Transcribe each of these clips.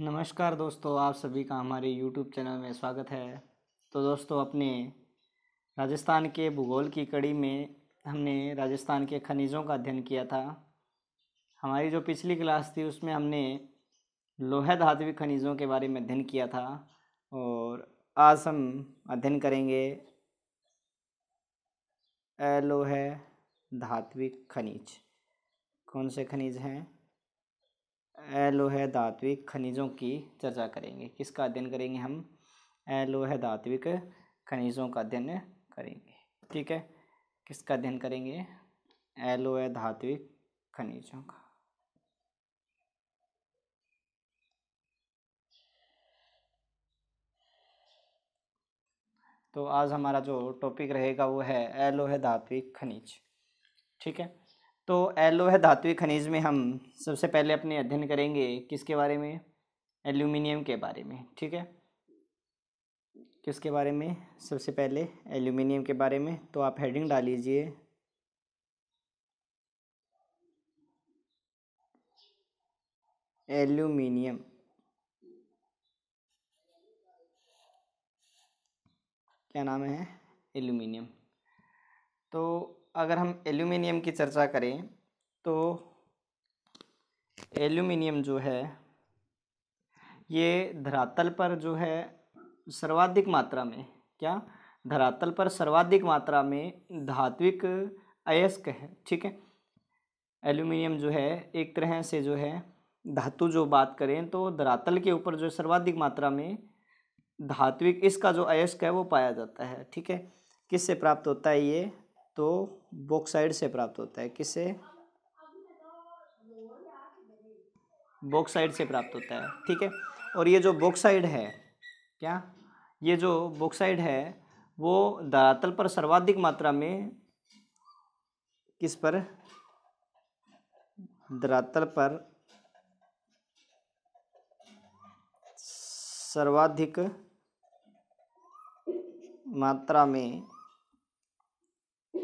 नमस्कार दोस्तों आप सभी का हमारे यूट्यूब चैनल में स्वागत है तो दोस्तों अपने राजस्थान के भूगोल की कड़ी में हमने राजस्थान के खनिजों का अध्ययन किया था हमारी जो पिछली क्लास थी उसमें हमने लोहे धातु खनिजों के बारे में अध्ययन किया था और आज हम अध्ययन करेंगे अलोहे धात्विक खनिज कौन से खनिज हैं एलोह धात्विक खनिजों की चर्चा करेंगे किसका अध्ययन करेंगे हम एलोह धात्विक खनिजों का अध्ययन करेंगे ठीक है किसका अध्ययन करेंगे एलोह धात्विक खनिजों का तो आज हमारा जो टॉपिक रहेगा वो है एलोह धात्विक खनिज ठीक है तो एलो है खनिज में हम सबसे पहले अपने अध्ययन करेंगे किसके बारे में एल्यूमिनियम के बारे में ठीक है किसके बारे में सबसे पहले एल्यूमिनियम के बारे में तो आप हेडिंग डाल लीजिए एल्यूमिनियम क्या नाम है एल्यूमिनियम तो अगर हम एल्यूमिनियम की चर्चा करें तो एल्यूमिनियम जो है ये धरातल पर जो है सर्वाधिक मात्रा में क्या धरातल पर सर्वाधिक मात्रा में धात्विक अयस्क है ठीक है एल्यूमिनियम जो है एक तरह से जो है धातु जो बात करें तो धरातल के ऊपर जो सर्वाधिक मात्रा में धात्विक इसका जो अयस्क है वो पाया जाता है ठीक है किससे प्राप्त होता है ये तो बॉक्साइड से प्राप्त होता है किससे बॉक्साइड से प्राप्त होता है ठीक है और ये जो बॉक्साइड है क्या ये जो बॉक्साइड है वो धरातल पर सर्वाधिक मात्रा में किस पर धरातल पर सर्वाधिक मात्रा में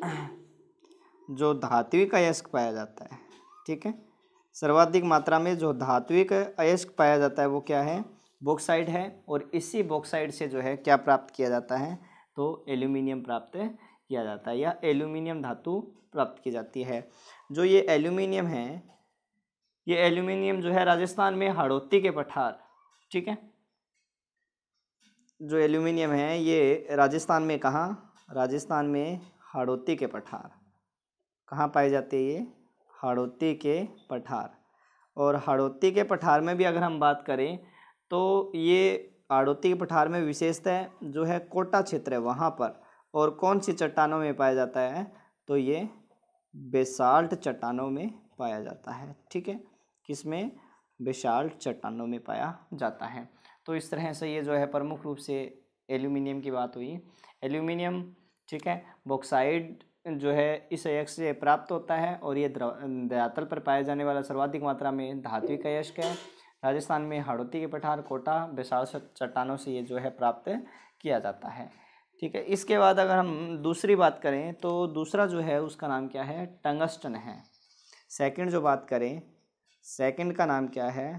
जो धात्विक अयस्क पाया जाता है ठीक है सर्वाधिक मात्रा में जो धात्विक अयस्क पाया जाता है वो क्या है बॉक्साइड है और इसी बॉक्साइड से जो है क्या प्राप्त किया जाता है तो एल्यूमिनियम प्राप्त किया जाता है या एल्यूमिनियम धातु प्राप्त की जाती है जो ये एल्यूमिनियम है ये एल्यूमिनियम जो है राजस्थान में हड़ौती के पठार ठीक है जो एल्यूमिनियम है ये राजस्थान में कहाँ राजस्थान में हाड़ोती के पठार कहाँ पाए जाते हैं ये हाड़ोती के पठार और हाड़ोती के पठार में भी अगर हम बात करें तो ये हाड़ोती के पठार में विशेषतः जो है कोटा क्षेत्र है वहाँ पर और कौन सी चट्टानों में पाया जाता है तो ये बेसाल्ट चट्टानों में पाया जाता है ठीक है किसमें बेसाल्ट चट्टानों में पाया जाता है तो इस तरह से ये जो है प्रमुख रूप से एल्यूमिनियम की बात हुई एल्यूमिनियम ठीक है बॉक्साइड जो है इस अयस्क से प्राप्त होता है और ये दयातल पर पाया जाने वाला सर्वाधिक मात्रा में धात्विक अयस्क है राजस्थान में हड़ौती के पठार कोटा विशाल चट्टानों से ये जो है प्राप्त किया जाता है ठीक है इसके बाद अगर हम दूसरी बात करें तो दूसरा जो है उसका नाम क्या है टंगस्टन है सेकंड जो बात करें सेकंड का नाम क्या है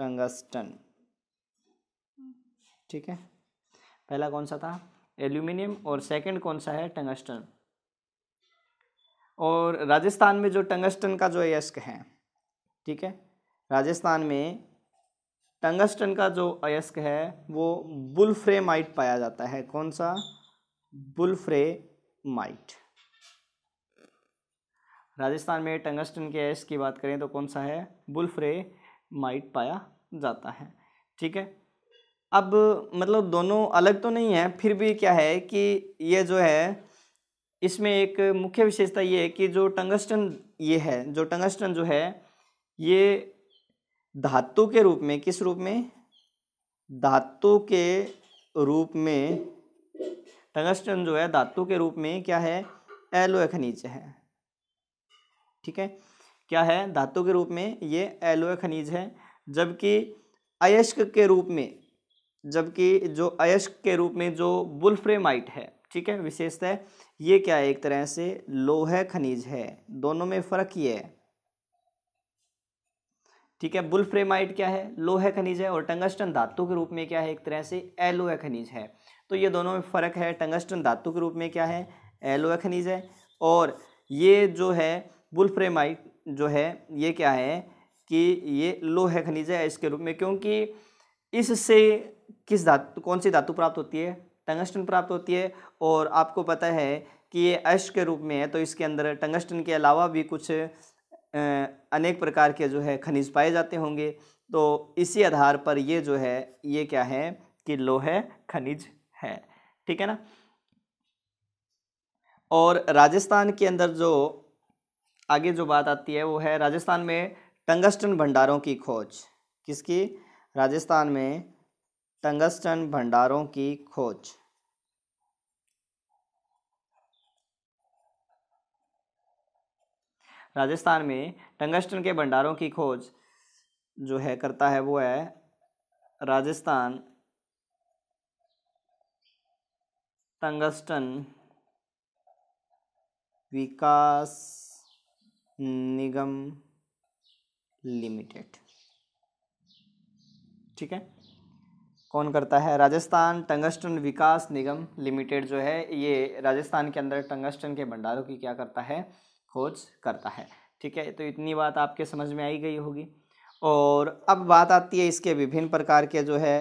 टंगस्टन ठीक है पहला कौन सा था एल्यूमिनियम और सेकंड कौन सा है टंगस्टन और राजस्थान में जो टंगस्टन का जो अयस्क है ठीक है राजस्थान में टंगस्टन का जो अयस्क है वो माइट पाया जाता है कौन सा माइट राजस्थान में टंगस्टन के अयस्क की बात करें तो कौन सा है माइट पाया जाता है ठीक है अब मतलब दोनों अलग तो नहीं है फिर भी क्या है कि ये जो है इसमें एक मुख्य विशेषता ये है कि जो टंगस्टन ये है जो टंगस्टन जो है ये धातु के रूप में किस रूप में धातु के रूप में टंगस्टन जो है धातु के रूप में क्या है एलोए खनिज है ठीक है क्या है धातु के रूप में ये एलोए खनिज है जबकि अयस्क के रूप में जबकि जो अयस्क के रूप में जो बुलफ्रेमाइट है ठीक है विशेषतः ये क्या है एक तरह से लोह खनिज है दोनों में फर्क ये है ठीक है बुलफ्रेमाइट क्या है लोह खनिज है और टंगस्टन धातु के रूप में क्या है एक तरह से एलोह खनिज है तो ये दोनों में फर्क है टंगस्टन धातु के रूप में क्या है एलोह खनिज है और ये जो है बुलफ्रेमाइट जो है ये क्या है कि ये लोह खनिज है इसके रूप में क्योंकि इससे किस धातु कौन सी धातु प्राप्त होती है टंगस्टन प्राप्त होती है और आपको पता है कि ये अश के रूप में है तो इसके अंदर टंगस्टन के अलावा भी कुछ अनेक प्रकार के जो है खनिज पाए जाते होंगे तो इसी आधार पर ये जो है ये क्या है कि लोहे खनिज है ठीक है ना और राजस्थान के अंदर जो आगे जो बात आती है वो है राजस्थान में टंगस्टन भंडारों की खोज किसकी राजस्थान में टंगस्टन भंडारों की खोज राजस्थान में टंगस्टन के भंडारों की खोज जो है करता है वो है राजस्थान टंगस्टन विकास निगम लिमिटेड ठीक है कौन करता है राजस्थान टंगस्टन विकास निगम लिमिटेड जो है ये राजस्थान के अंदर टंगस्टन के भंडारों की क्या करता है खोज करता है ठीक है तो इतनी बात आपके समझ में आई गई होगी और अब बात आती है इसके विभिन्न प्रकार के जो है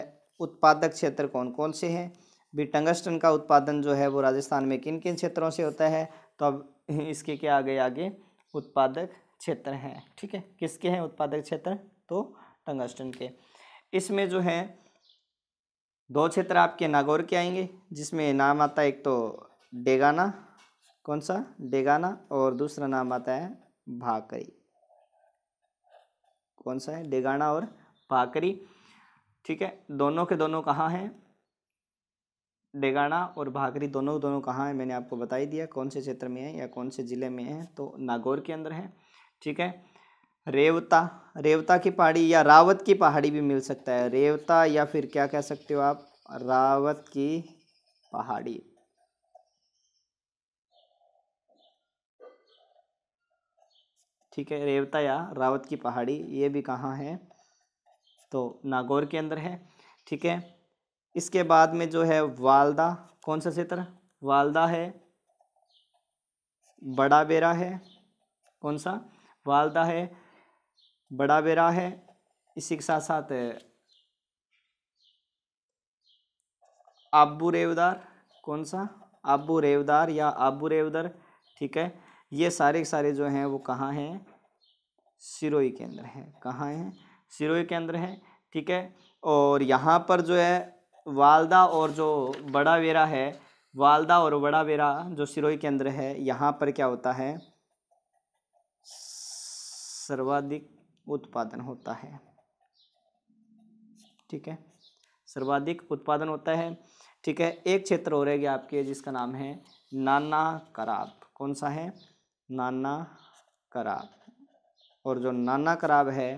उत्पादक क्षेत्र कौन कौन से हैं भी टंगस्टन का उत्पादन जो है वो राजस्थान में किन किन क्षेत्रों से होता है तो अब इसके क्या आगे आगे उत्पादक क्षेत्र हैं ठीक है किसके हैं उत्पादक क्षेत्र तो टंगस्टन के इसमें जो है दो क्षेत्र आपके नागौर के आएंगे जिसमें नाम आता है एक तो डेगाना कौन सा डेगाना और दूसरा नाम आता है भाकरी कौन सा है डेगाना और भाकरी ठीक है दोनों के दोनों कहाँ हैं डेगाना और भाकरी दोनों दोनों कहाँ हैं मैंने आपको बता ही दिया कौन से क्षेत्र में है या कौन से ज़िले में है तो नागौर के अंदर है ठीक है रेवता रेवता की पहाड़ी या रावत की पहाड़ी भी मिल सकता है रेवता या फिर क्या कह सकते हो आप रावत की पहाड़ी ठीक है रेवता या रावत की पहाड़ी ये भी कहाँ है तो नागौर के अंदर है ठीक है इसके बाद में जो है वालदा कौन सा क्षेत्र वालदा है बड़ा बेरा है कौन सा वालदा है बड़ा बेरा है इसी के साथ साथ आबू रेवदार कौन सा आबू रेवदार या आबू रेवदर ठीक है ये सारे सारे जो हैं वो कहाँ हैं सिरोई केंद्र है कहाँ हैं सिरोई केंद्र है ठीक है और यहाँ पर जो है वालदा और जो बड़ा वेरा है वालदा और बड़ा वेरा जो सिरोई केंद्र है यहाँ पर क्या होता है सर्वाधिक उत्पादन होता है ठीक है सर्वाधिक उत्पादन होता है ठीक है एक क्षेत्र हो रहेगी आपके जिसका नाम है नाना कराब कौन सा है नाना कराब और जो नाना कराब है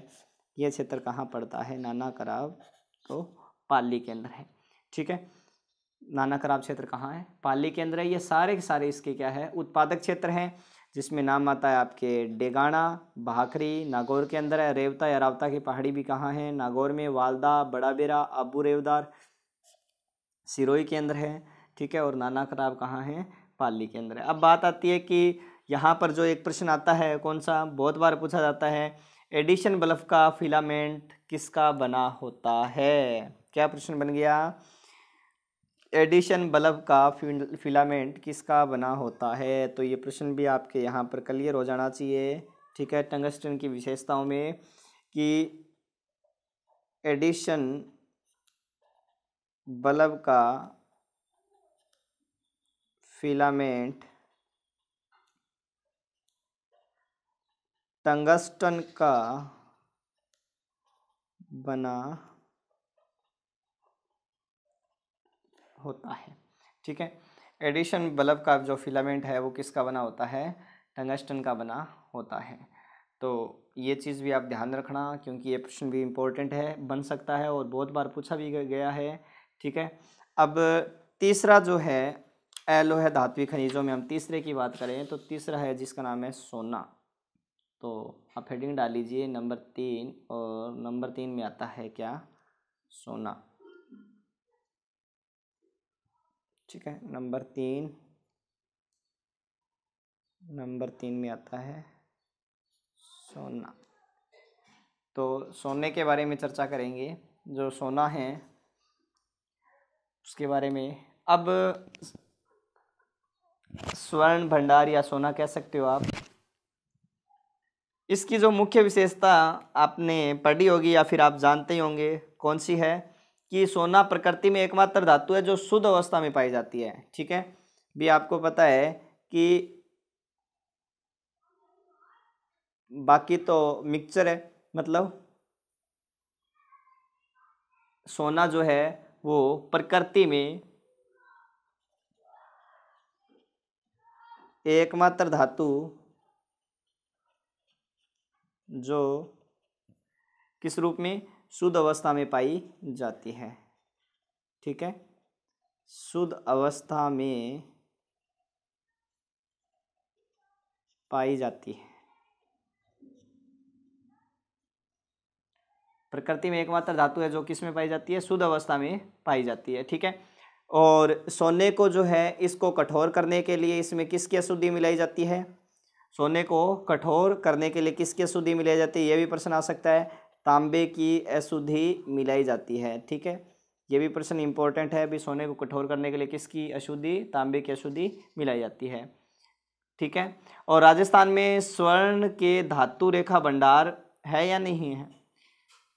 यह क्षेत्र कहाँ पड़ता है नाना कराब तो पाली के अंदर है ठीक है नाना कराब क्षेत्र कहाँ है पाली के अंदर है ये सारे के सारे इसके क्या है उत्पादक क्षेत्र हैं जिसमें नाम आता है आपके डेगाना भाखरी नागौर के अंदर है रेवता या रावता की पहाड़ी भी कहाँ है नागौर में वालदा बड़ा बेरा अबू रेवदार सिरोई के अंदर है ठीक है और नाना खराब कहाँ है पाली के अंदर है अब बात आती है कि यहाँ पर जो एक प्रश्न आता है कौन सा बहुत बार पूछा जाता है एडिशन बल्ब का फिलामेंट किसका बना होता है क्या प्रश्न बन गया एडिशन बल्ब का फिलामेंट किसका बना होता है तो ये प्रश्न भी आपके यहाँ पर क्लियर हो जाना चाहिए ठीक है टंगस्टन की विशेषताओं में कि एडिशन बल्ब का फिलामेंट टंगस्टन का बना होता है ठीक है एडिशन बल्ब का जो फिलामेंट है वो किसका बना होता है टंगस्टन का बना होता है तो ये चीज़ भी आप ध्यान रखना क्योंकि ये प्रश्न भी इम्पोर्टेंट है बन सकता है और बहुत बार पूछा भी गया है ठीक है अब तीसरा जो है एलो है धातु खनिजों में हम तीसरे की बात करें तो तीसरा है जिसका नाम है सोना तो आप हेडिंग डाल लीजिए नंबर तीन और नंबर तीन में आता है क्या सोना ठीक है नंबर तीन नंबर तीन में आता है सोना तो सोने के बारे में चर्चा करेंगे जो सोना है उसके बारे में अब स्वर्ण भंडार या सोना कह सकते हो आप इसकी जो मुख्य विशेषता आपने पढ़ी होगी या फिर आप जानते ही होंगे कौन सी है कि सोना प्रकृति में एकमात्र धातु है जो शुद्ध अवस्था में पाई जाती है ठीक है भी आपको पता है कि बाकी तो मिक्सचर है मतलब सोना जो है वो प्रकृति में एकमात्र धातु जो किस रूप में शुद्ध अवस्था में पाई जाती है ठीक है शुद्ध अवस्था में पाई जाती है प्रकृति में एकमात्र धातु है जो किस में पाई जाती है शुद्ध अवस्था में पाई जाती है ठीक है और सोने को जो है इसको कठोर करने के लिए इसमें किसकी अशुद्धि मिलाई जाती है सोने को कठोर करने के लिए किसकी अशुद्धि मिलाई जाती है यह भी प्रश्न आ सकता है तांबे की अशुद्धि मिलाई जाती है ठीक है ये भी प्रश्न इंपॉर्टेंट है अभी सोने को कठोर करने के लिए किसकी अशुद्धि तांबे की अशुद्धि मिलाई जाती है ठीक है और राजस्थान में स्वर्ण के धातु रेखा भंडार है या नहीं है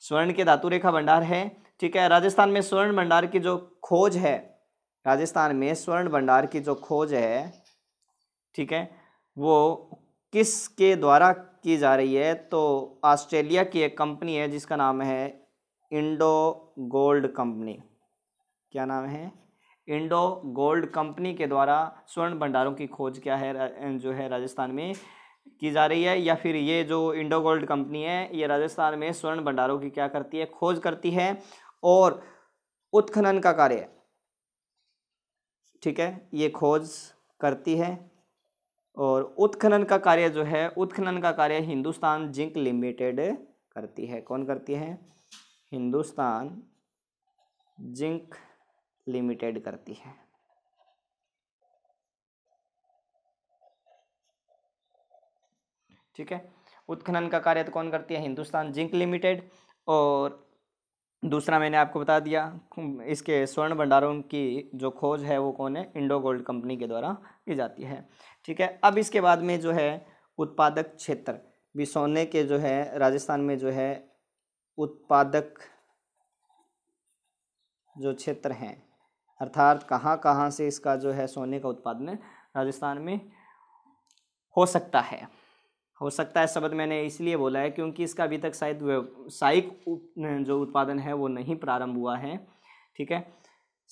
स्वर्ण के धातु रेखा भंडार है ठीक है राजस्थान में स्वर्ण भंडार की जो खोज है राजस्थान में स्वर्ण भंडार की जो खोज है ठीक है वो किस के द्वारा की जा रही है तो ऑस्ट्रेलिया की एक कंपनी है जिसका नाम है इंडो गोल्ड कंपनी क्या नाम है इंडो गोल्ड कंपनी के द्वारा स्वर्ण भंडारों की खोज क्या है जो है राजस्थान में की जा रही है या फिर ये जो इंडो गोल्ड कंपनी है ये राजस्थान में स्वर्ण भंडारों की क्या करती है खोज करती है और उत्खनन का कार्य ठीक है ये खोज करती है और उत्खनन का कार्य जो है उत्खनन का कार्य हिंदुस्तान जिंक लिमिटेड करती है कौन करती है हिंदुस्तान जिंक लिमिटेड करती है ठीक है उत्खनन का कार्य तो कौन करती है हिंदुस्तान जिंक लिमिटेड और दूसरा मैंने आपको बता दिया इसके स्वर्ण भंडारों की जो खोज है वो कौन है इंडो गोल्ड कंपनी के द्वारा की जाती है ठीक है अब इसके बाद में जो है उत्पादक क्षेत्र भी सोने के जो है राजस्थान में जो है उत्पादक जो क्षेत्र हैं अर्थात कहाँ कहाँ से इसका जो है सोने का उत्पादन राजस्थान में हो सकता है हो सकता है शब्द मैंने इसलिए बोला है क्योंकि इसका अभी तक शायद व्यावसायिक जो उत्पादन है वो नहीं प्रारंभ हुआ है ठीक है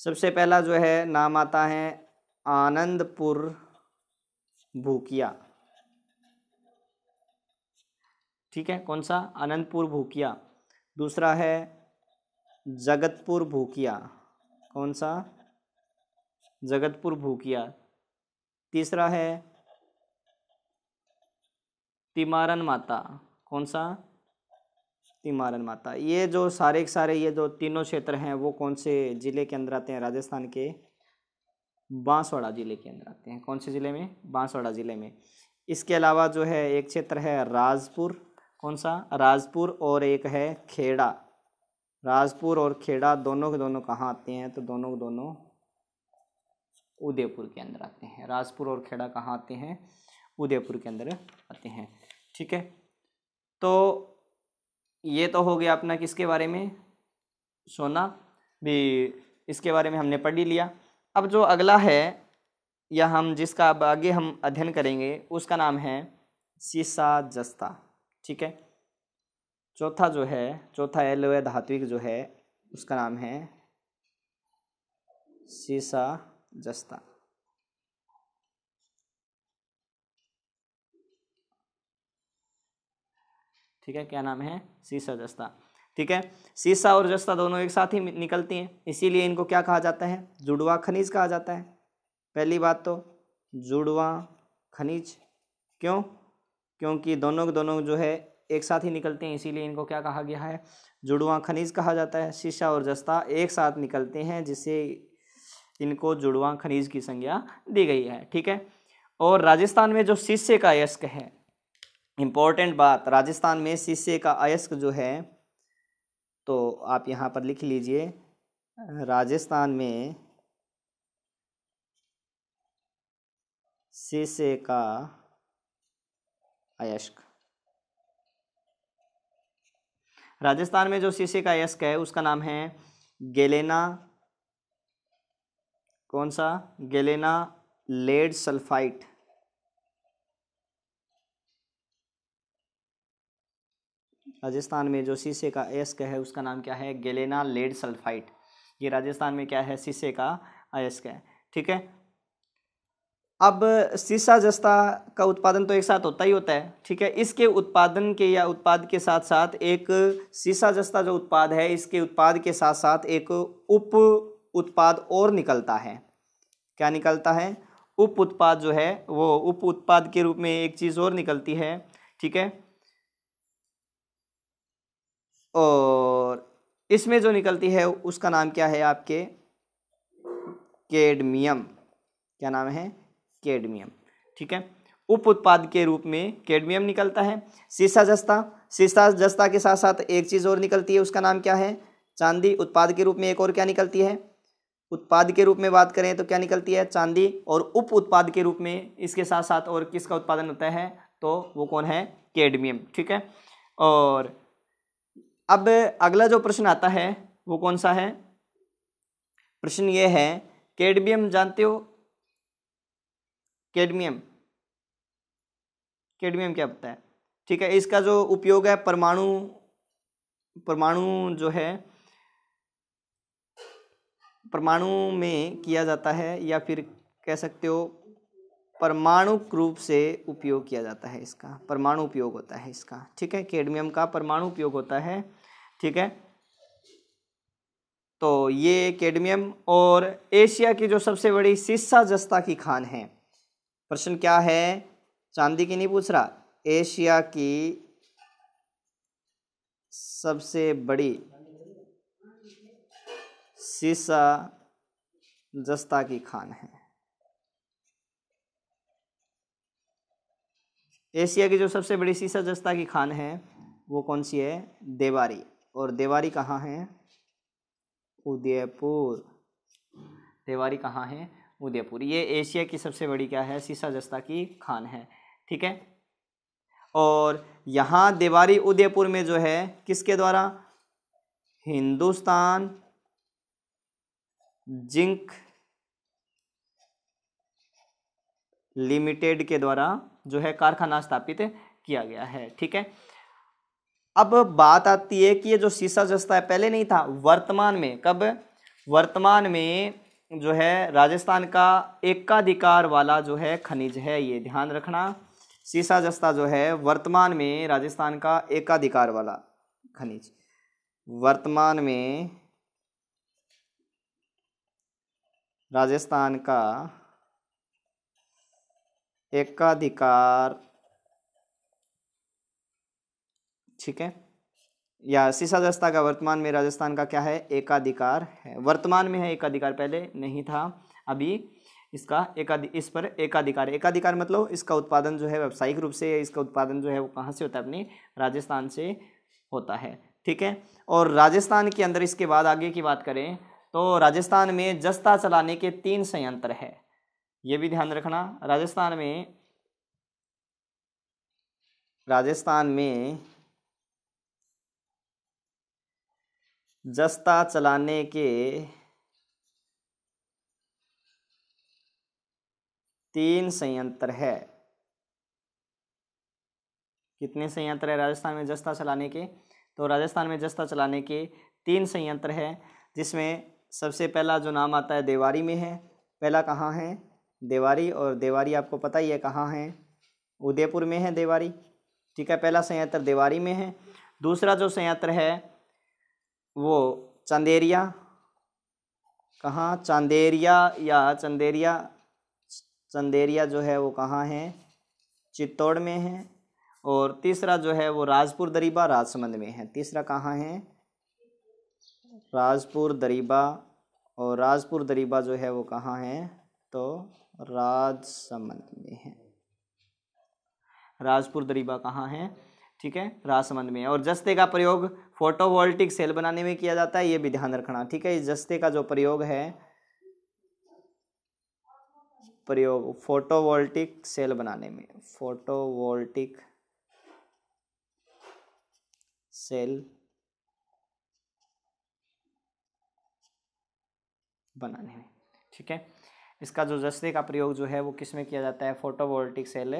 सबसे पहला जो है नाम आता है आनंदपुर भूकिया ठीक है कौन सा आनंदपुर भूकिया दूसरा है जगतपुर भूकिया कौन सा जगतपुर भूकिया तीसरा है तिमारन माता कौन सा तिमारन माता ये जो सारे के सारे ये जो तीनों क्षेत्र हैं वो कौन से ज़िले के अंदर आते हैं राजस्थान के बांसवाड़ा ज़िले के अंदर आते हैं कौन से ज़िले में बांसवाड़ा ज़िले में इसके अलावा जो है एक क्षेत्र है राजपुर कौन सा राजपुर और एक है खेड़ा राजपुर और खेड़ा दोनों के दोनों कहाँ आते हैं तो दोनों के दोनों उदयपुर के अंदर आते हैं राजपुर और खेड़ा कहाँ आते हैं उदयपुर के अंदर आते हैं ठीक है तो ये तो हो गया अपना किसके बारे में सोना भी इसके बारे में हमने पढ़ ही लिया अब जो अगला है या हम जिसका अब आगे हम अध्ययन करेंगे उसका नाम है सीसा जस्ता ठीक है चौथा जो है चौथा एल व धात्विक जो है उसका नाम है सीसा जस्ता ठीक है क्या नाम है सीसा जस्ता ठीक है सीसा और जस्ता दोनों एक साथ ही निकलती हैं इसीलिए इनको क्या कहा जाता है जुड़वा खनिज कहा जाता है पहली बात तो जुड़वा खनिज क्यों क्योंकि दोनों दोनों जो है एक साथ ही निकलते हैं इसीलिए इनको क्या कहा गया है जुड़वा खनिज कहा जाता है शीशा और जस्ता एक साथ निकलते हैं जिससे इनको जुड़वा खनिज की संज्ञा दी गई है ठीक है और राजस्थान में जो शीशे का यस्क है इम्पोर्टेंट बात राजस्थान में शीशे का अयस्क जो है तो आप यहाँ पर लिख लीजिए राजस्थान में शीशे का अयस्क राजस्थान में जो शीशे का अयस्क है उसका नाम है गेलेना कौन सा गेलेना लेड सल्फाइट राजस्थान में जो शीशे का एस्क है उसका नाम क्या है गेलेना लेड सल्फाइट ये राजस्थान में क्या है शीशे का अयस्क है ठीक है अब शीशा जस्ता का उत्पादन तो एक साथ होता ही होता है ठीक है इसके उत्पादन के या उत्पाद के साथ साथ एक शीशा जस्ता जो उत्पाद है इसके उत्पाद के साथ साथ एक उप उत्पाद और निकलता है क्या निकलता है उप उत्पाद जो है वो उप उत्पाद के रूप में एक चीज़ और निकलती है ठीक है और इसमें जो निकलती है उसका नाम क्या है आपके केडमियम क्या नाम है केडमियम ठीक है उप उत्पाद के रूप में केडमियम निकलता है सीसा जस्ता सीसा जस्ता के साथ साथ एक चीज़ और निकलती है उसका नाम क्या है चांदी उत्पाद के रूप में एक और क्या निकलती है उत्पाद के रूप में बात करें तो क्या निकलती है चांदी और उप उत्पाद के रूप में इसके साथ साथ और किसका उत्पादन होता है तो वो कौन है केडमियम ठीक है और अब अगला जो प्रश्न आता है वो कौन सा है प्रश्न ये है केडमियम जानते हो केडमियम केडमियम क्या होता है ठीक है इसका जो उपयोग है परमाणु परमाणु जो है परमाणु में किया जाता है या फिर कह सकते हो परमाणु रूप से उपयोग किया जाता है इसका परमाणु उपयोग होता है इसका ठीक है केडमियम का परमाणु उपयोग होता है ठीक है तो ये कैडमियम और एशिया की जो सबसे बड़ी सीसा जस्ता की खान है प्रश्न क्या है चांदी की नहीं पूछ रहा एशिया की सबसे बड़ी सीसा जस्ता की खान है एशिया की जो सबसे बड़ी सीसा जस्ता की खान है वो कौन सी है देवारी और देवारी कहाँ है उदयपुर देवारी कहाँ है उदयपुर ये एशिया की सबसे बड़ी क्या है सीसा जस्ता की खान है ठीक है और यहाँ देवारी उदयपुर में जो है किसके द्वारा हिंदुस्तान जिंक लिमिटेड के द्वारा जो है कारखाना स्थापित किया गया है ठीक है अब बात आती है कि ये जो शीशा जस्ता है पहले नहीं था वर्तमान में कब वर्तमान में जो है राजस्थान का एकाधिकार वाला जो है खनिज है ये ध्यान रखना शीशा जस्ता जो है वर्तमान में राजस्थान का एकाधिकार वाला खनिज वर्तमान में राजस्थान का एकाधिकार ठीक है या दस्ता का वर्तमान में राजस्थान का क्या है एकाधिकार है वर्तमान में है एकाधिकार पहले नहीं था अभी इसका एकाधि इस पर एकाधिकार एकाधिकार मतलब इसका उत्पादन जो है व्यावसायिक रूप से इसका उत्पादन जो है वो कहाँ से होता है अपने राजस्थान से होता है ठीक है और राजस्थान के अंदर इसके बाद आगे की बात करें तो राजस्थान में जस्ता चलाने के तीन संयंत्र है ये भी ध्यान रखना राजस्थान में राजस्थान में जस्ता चलाने के तीन संयंत्र है कितने संयंत्र है राजस्थान में जस्ता चलाने के तो राजस्थान में जस्ता चलाने के तीन संयंत्र है जिसमें सबसे पहला जो नाम आता है देवारी में है पहला कहाँ है देवारी और देवारी आपको पता ही है कहाँ है उदयपुर में है देवारी ठीक है पहला संयंत्र देवारी में है दूसरा जो संयंत्र है वो चंदेरिया कहाँ चंदेरिया या चंदेरिया चंदेरिया जो है वो कहाँ है चित्तौड़ में है और तीसरा जो है वो राजपुर दरीबा राजसमंद में है तीसरा कहाँ है राजपुर दरीबा और राजपुर दरीबा जो है वो कहाँ है तो राजसमंद में है राजपुर दरीबा कहाँ है ठीक है रासमंद में और जस्ते का प्रयोग फोटोवोल्टिक सेल बनाने में किया जाता है ये भी ध्यान रखना ठीक है इस जस्ते का जो प्रयोग है प्रयोग फोटोवोल्टिक सेल बनाने में फोटोवोल्टिक सेल बनाने में ठीक है इसका जो जस्ते का प्रयोग जो है वो किस में किया जाता है फोटोवोल्टिक सेल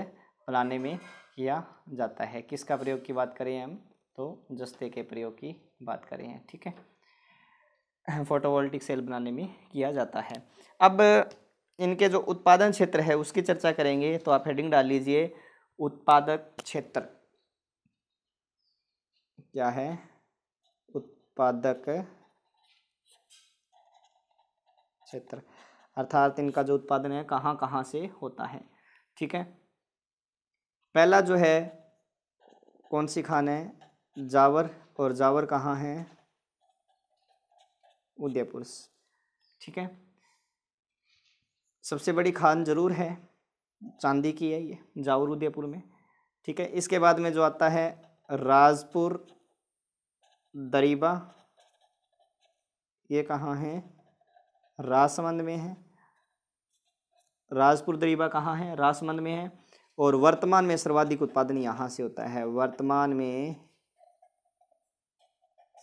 बनाने में किया जाता है किसका प्रयोग की बात करें हम तो जस्ते के प्रयोग की बात करें हैं ठीक है फोटोवोल्टिक सेल बनाने में किया जाता है अब इनके जो उत्पादन क्षेत्र है उसकी चर्चा करेंगे तो आप हेडिंग डाल लीजिए उत्पादक क्षेत्र क्या है उत्पादक क्षेत्र अर्थात इनका जो उत्पादन है कहाँ कहाँ से होता है ठीक है पहला जो है कौन सी खान है जावर और जावर कहाँ है उदयपुर ठीक है सबसे बड़ी खान जरूर है चांदी की है ये जावर उदयपुर में ठीक है इसके बाद में जो आता है राजपुर दरीबा ये कहाँ है राजसमंद में है राजपुर दरीबा कहाँ है राजसमंद में है और वर्तमान में सर्वाधिक उत्पादन यहाँ से होता है वर्तमान में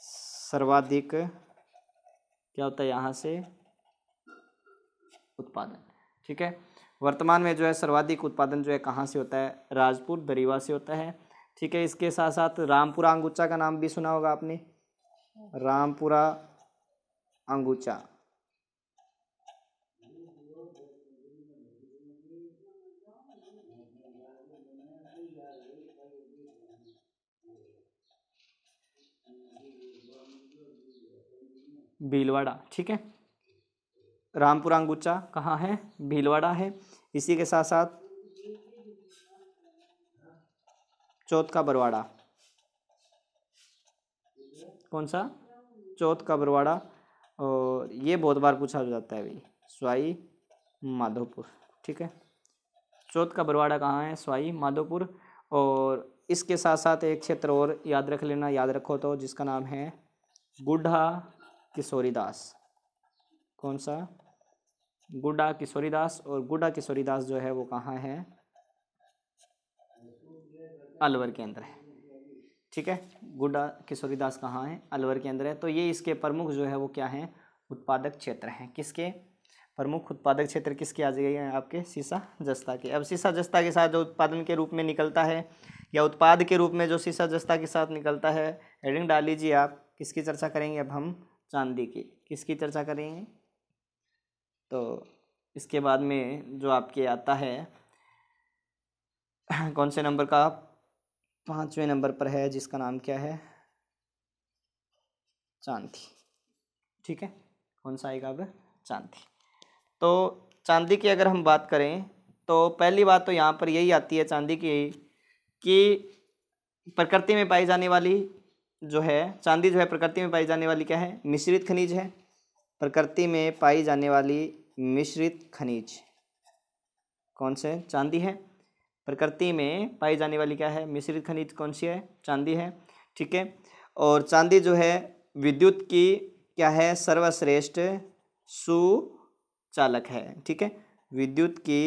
सर्वाधिक क्या होता है यहाँ से उत्पादन ठीक है वर्तमान में जो है सर्वाधिक उत्पादन जो है कहाँ से होता है राजपुर दरीवा से होता है ठीक है इसके साथ साथ रामपुरा अंगूचा का नाम भी सुना होगा आपने रामपुरा अंगूचा भीलवाड़ा ठीक है रामपुरांगुच्चा कहाँ है भीलवाड़ा है इसी के साथ साथ चौथ का बरवाड़ा कौन सा चौथ का बरवाड़ा और ये बहुत बार पूछा जाता है भाई स्वाई माधोपुर ठीक है चौथ का बरवाड़ा कहाँ है स्वाई माधोपुर और इसके साथ साथ एक क्षेत्र और याद रख लेना याद रखो तो जिसका नाम है गुढ़ा किशोरी दास कौन सा गुड्डा किशोरी दास और गुड्डा किशोरी दास जो है वो कहाँ है अलवर के अंदर है ठीक है गुड्डा किशोरी दास कहाँ है अलवर के अंदर है तो ये इसके प्रमुख जो है वो क्या हैं उत्पादक क्षेत्र हैं किसके प्रमुख उत्पादक क्षेत्र किसके आ हैं आपके सीसा जस्ता के अब सीसा जस्ता के साथ जो उत्पादन के रूप में निकलता है या उत्पाद के रूप में जो सीसा जस्ता के साथ निकलता है हेडिंग डाल लीजिए आप किसकी चर्चा करेंगे अब हम चांदी की किसकी चर्चा करेंगे तो इसके बाद में जो आपके आता है कौन से नंबर का पाँचवें नंबर पर है जिसका नाम क्या है चांदी ठीक है कौन सा आएगा अब चांदी तो चांदी की अगर हम बात करें तो पहली बात तो यहाँ पर यही आती है चांदी की कि प्रकृति में पाई जाने वाली जो है चांदी जो है प्रकृति में पाई जाने वाली क्या है मिश्रित खनिज है प्रकृति में पाई जाने वाली मिश्रित खनिज कौन से चांदी है प्रकृति में पाई जाने वाली क्या है मिश्रित खनिज कौन सी है चांदी है ठीक है और चांदी जो है विद्युत की क्या है सर्वश्रेष्ठ सुचालक है ठीक है विद्युत की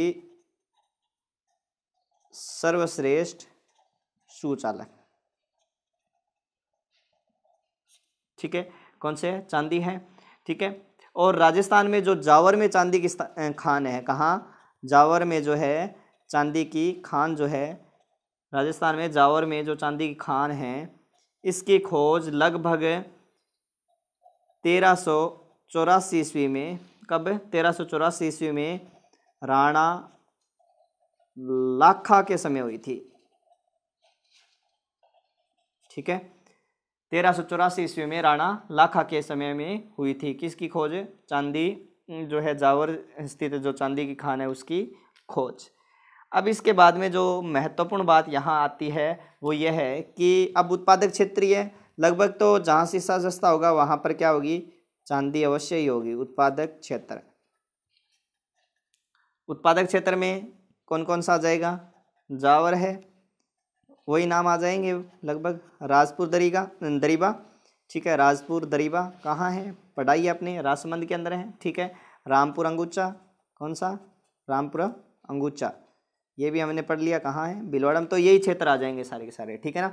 सर्वश्रेष्ठ सुचालक ठीक है कौन से है चांदी है ठीक है और राजस्थान में जो जावर में चांदी की खान है कहाँ जावर में जो है चांदी की खान जो है राजस्थान में जावर में जो चांदी की खान है इसकी खोज लगभग तेरह सौ चौरासी ईस्वी में कब तेरह सौ चौरासी ईस्वी में राणा लाखा के समय हुई थी ठीक है तेरह सौ चौरासी ईस्वी में राणा लाखा के समय में हुई थी किसकी खोज चांदी जो है जावर स्थित जो चांदी की खान है उसकी खोज अब इसके बाद में जो महत्वपूर्ण बात यहाँ आती है वो यह है कि अब उत्पादक क्षेत्रीय लगभग तो जहाँ शीशा सस्ता होगा वहाँ पर क्या होगी चांदी अवश्य ही होगी उत्पादक क्षेत्र उत्पादक क्षेत्र में कौन कौन सा आ जाएगा जावर है वही नाम आ जाएंगे लगभग राजपुर दरीगा दरीबा ठीक है राजपुर दरीबा कहाँ है पढ़ाई अपने राजसमंद के अंदर है ठीक है रामपुर अंगूचा कौन सा रामपुर अंगूचा ये भी हमने पढ़ लिया कहाँ है बिलवाड़म तो यही क्षेत्र आ जाएंगे सारे के सारे ठीक है ना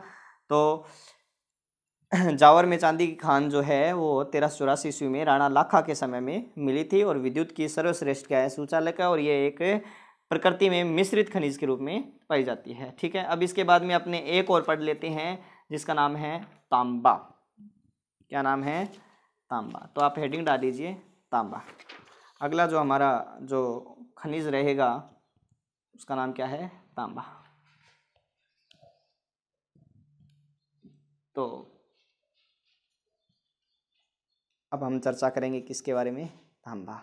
तो जावर में चांदी की खान जो है वो तेरह सौ चौरासी ईस्वी में राणा लाखा के समय में मिली थी और विद्युत की सर्वश्रेष्ठ क्या है शौचालय का और ये एक प्रकृति में मिश्रित खनिज के रूप में पाई जाती है ठीक है अब इसके बाद में अपने एक और पढ़ लेते हैं जिसका नाम है तांबा क्या नाम है तांबा तो आप हेडिंग डाल दीजिए तांबा अगला जो हमारा जो खनिज रहेगा उसका नाम क्या है तांबा तो अब हम चर्चा करेंगे किसके बारे में तांबा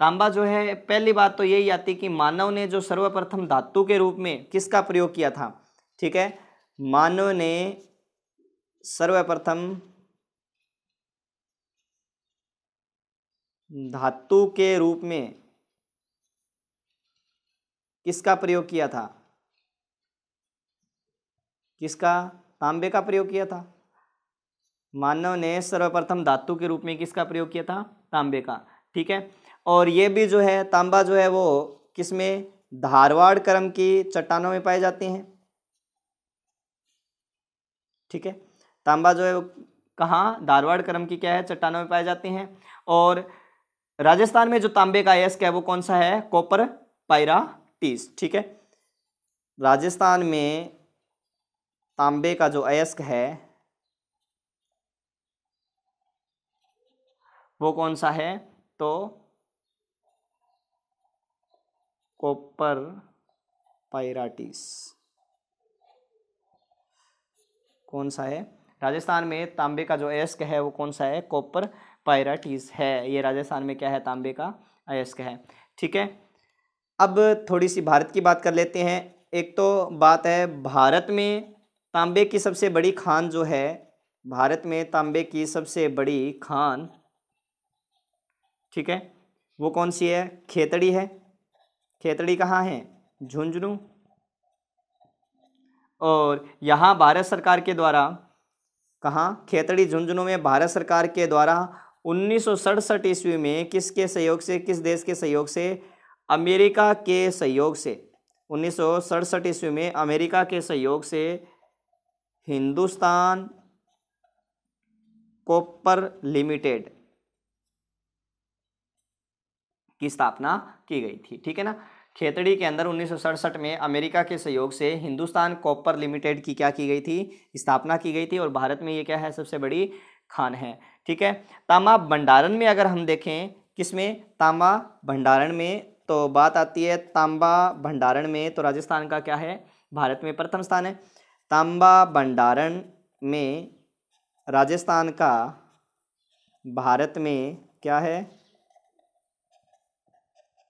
तांबा जो है पहली बात तो यही आती कि मानव ने जो सर्वप्रथम धातु के रूप में किसका प्रयोग किया था ठीक है मानव ने सर्वप्रथम धातु के रूप में किसका प्रयोग किया था किसका तांबे का प्रयोग किया था मानव ने सर्वप्रथम धातु के रूप में किसका प्रयोग किया था तांबे का ठीक है और ये भी जो है तांबा जो है वो किस में धारवाड़ क्रम की चट्टानों में पाए जाते हैं ठीक है तांबा जो है वो कहाँ धारवाड़ क्रम की क्या है चट्टानों में पाए जाते हैं और राजस्थान में जो तांबे का अयस्क है वो कौन सा है कॉपर टीस ठीक है राजस्थान में तांबे का जो अयस्क है वो कौन सा है तो कॉपर पायराटिस कौन सा है राजस्थान में तांबे का जो अयस्क है वो कौन सा है कॉपर पायराटिस है ये राजस्थान में क्या है तांबे का अयस्क है ठीक है अब थोड़ी सी भारत की बात कर लेते हैं एक तो बात है भारत में तांबे की सबसे बड़ी खान जो है भारत में तांबे की सबसे बड़ी खान ठीक है वो कौन सी है खेतड़ी है खेतड़ी कहाँ है झुंझुनू और यहाँ भारत सरकार के द्वारा कहाँ खेतड़ी झुंझुनू में भारत सरकार के द्वारा उन्नीस ईस्वी में किसके सहयोग से किस देश के सहयोग से अमेरिका के सहयोग से उन्नीस ईस्वी में अमेरिका के सहयोग से हिंदुस्तान कॉपर लिमिटेड की स्थापना की गई थी ठीक है ना खेतड़ी के अंदर उन्नीस में अमेरिका के सहयोग से हिंदुस्तान कॉपर लिमिटेड की क्या की गई थी स्थापना की गई थी और भारत में ये क्या है सबसे बड़ी खान है ठीक है तांबा भंडारण में अगर हम देखें किसमें तांबा भंडारण में तो बात आती है तांबा भंडारण में तो राजस्थान का क्या है भारत में प्रथम स्थान है तांबा भंडारण में राजस्थान का भारत में क्या है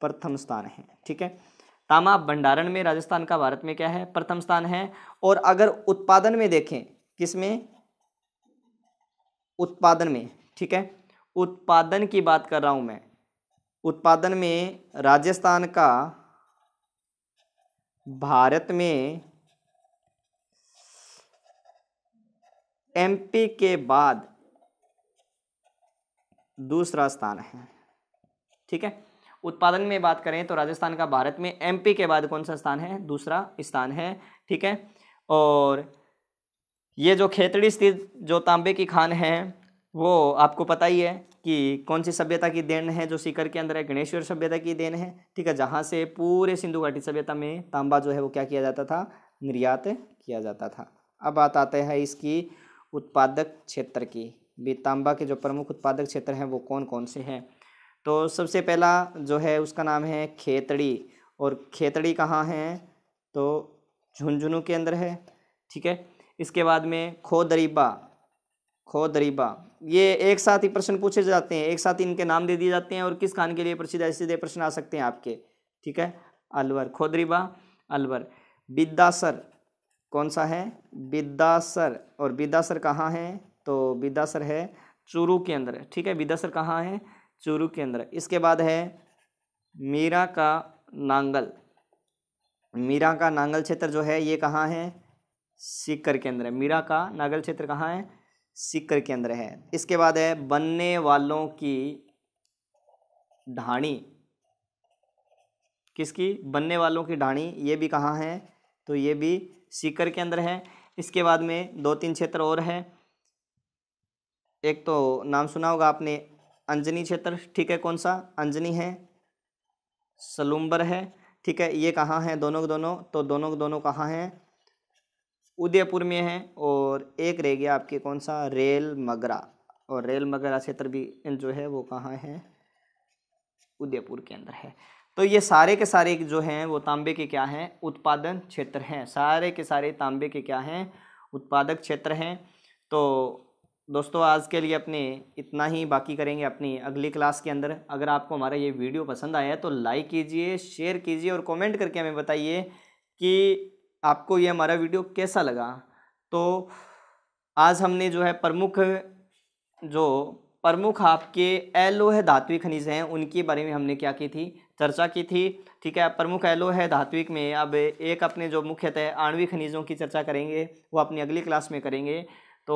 प्रथम स्थान है ठीक है तामा भंडारण में राजस्थान का भारत में क्या है प्रथम स्थान है और अगर उत्पादन में देखें किसमें उत्पादन में ठीक है उत्पादन की बात कर रहा हूं मैं उत्पादन में राजस्थान का भारत में एमपी के बाद दूसरा स्थान है ठीक है उत्पादन में बात करें तो राजस्थान का भारत में एमपी के बाद कौन सा स्थान है दूसरा स्थान है ठीक है और ये जो खेतड़ी स्थित जो तांबे की खान है वो आपको पता ही है कि कौन सी सभ्यता की देन है जो सीकर के अंदर है गणेश्वर सभ्यता की देन है ठीक है जहाँ से पूरे सिंधु घाटी सभ्यता में तांबा जो है वो क्या किया जाता था निर्यात किया जाता था अब बात आते हैं इसकी उत्पादक क्षेत्र की भी तांबा के जो प्रमुख उत्पादक क्षेत्र हैं वो कौन कौन से हैं तो सबसे पहला जो है उसका नाम है खेतड़ी और खेतड़ी कहाँ है तो झुंझुनू के अंदर है ठीक है इसके बाद में खो दरीबा खो दरीबा ये एक साथ ही प्रश्न पूछे जाते हैं एक साथ इनके नाम दे दिए जाते हैं और किस खान के लिए प्रसिद्ध ऐसे सीधे प्रश्न आ सकते हैं आपके ठीक है अलवर खो दरीबा अलवर बिद्दासर कौन सा है बिद्दासर और बिद्दासर कहाँ है तो बिद्दासर है चूरू के अंदर ठीक है बिद्दासर कहाँ है चूरू के अंदर इसके बाद है मीरा का नांगल मीरा का नांगल क्षेत्र जो है ये कहाँ है सीकर के अंदर है मीरा का नांगल क्षेत्र कहाँ है सीकर के अंदर है इसके बाद है बनने वालों की ढाणी किसकी बनने वालों की ढाणी ये भी कहाँ है तो ये भी सीकर के अंदर है इसके बाद में दो तीन क्षेत्र और है एक तो नाम सुना होगा आपने अंजनी क्षेत्र ठीक है कौन सा अंजनी है सलूम्बर है ठीक है ये कहाँ हैं दोनों के दोनों तो दोनों के दोनों कहाँ हैं उदयपुर में है और एक रह गया आपके कौन सा रेल मगरा और रेल मगरा क्षेत्र भी जो है वो कहाँ है उदयपुर के अंदर है तो ये सारे के सारे जो हैं वो तांबे के क्या हैं उत्पादन क्षेत्र हैं सारे के सारे तांबे के क्या हैं उत्पादक क्षेत्र हैं तो दोस्तों आज के लिए अपने इतना ही बाकी करेंगे अपनी अगली क्लास के अंदर अगर आपको हमारा ये वीडियो पसंद आया है तो लाइक कीजिए शेयर कीजिए और कमेंट करके हमें बताइए कि आपको ये हमारा वीडियो कैसा लगा तो आज हमने जो है प्रमुख जो प्रमुख आपके एलोह धात्विक खनिज हैं उनके बारे में हमने क्या की थी चर्चा की थी ठीक है प्रमुख एलोह धात्विक में अब एक अपने जो मुख्यतः आणवी खनिजों की चर्चा करेंगे वो अपनी अगली क्लास में करेंगे तो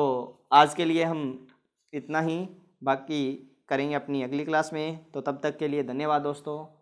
आज के लिए हम इतना ही बाकी करेंगे अपनी अगली क्लास में तो तब तक के लिए धन्यवाद दोस्तों